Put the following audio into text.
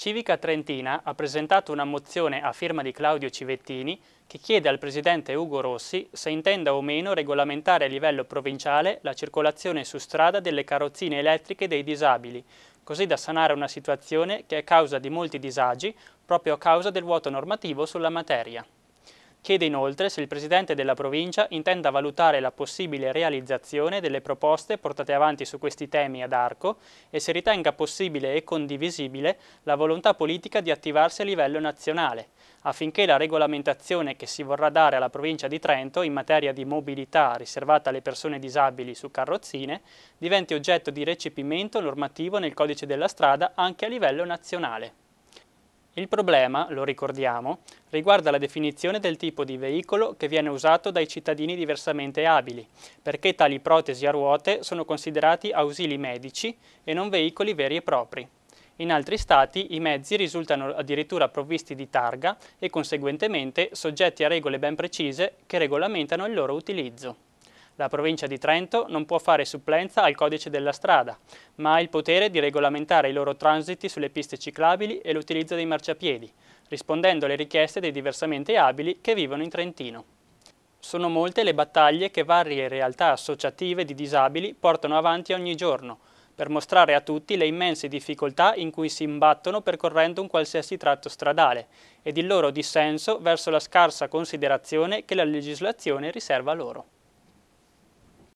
Civica Trentina ha presentato una mozione a firma di Claudio Civettini che chiede al presidente Ugo Rossi se intenda o meno regolamentare a livello provinciale la circolazione su strada delle carrozzine elettriche dei disabili, così da sanare una situazione che è causa di molti disagi proprio a causa del vuoto normativo sulla materia. Chiede inoltre se il Presidente della provincia intenda valutare la possibile realizzazione delle proposte portate avanti su questi temi ad Arco e se ritenga possibile e condivisibile la volontà politica di attivarsi a livello nazionale, affinché la regolamentazione che si vorrà dare alla provincia di Trento in materia di mobilità riservata alle persone disabili su carrozzine diventi oggetto di recepimento normativo nel codice della strada anche a livello nazionale. Il problema, lo ricordiamo, riguarda la definizione del tipo di veicolo che viene usato dai cittadini diversamente abili, perché tali protesi a ruote sono considerati ausili medici e non veicoli veri e propri. In altri stati i mezzi risultano addirittura provvisti di targa e conseguentemente soggetti a regole ben precise che regolamentano il loro utilizzo. La provincia di Trento non può fare supplenza al codice della strada, ma ha il potere di regolamentare i loro transiti sulle piste ciclabili e l'utilizzo dei marciapiedi, rispondendo alle richieste dei diversamente abili che vivono in Trentino. Sono molte le battaglie che varie realtà associative di disabili portano avanti ogni giorno, per mostrare a tutti le immense difficoltà in cui si imbattono percorrendo un qualsiasi tratto stradale ed il loro dissenso verso la scarsa considerazione che la legislazione riserva loro.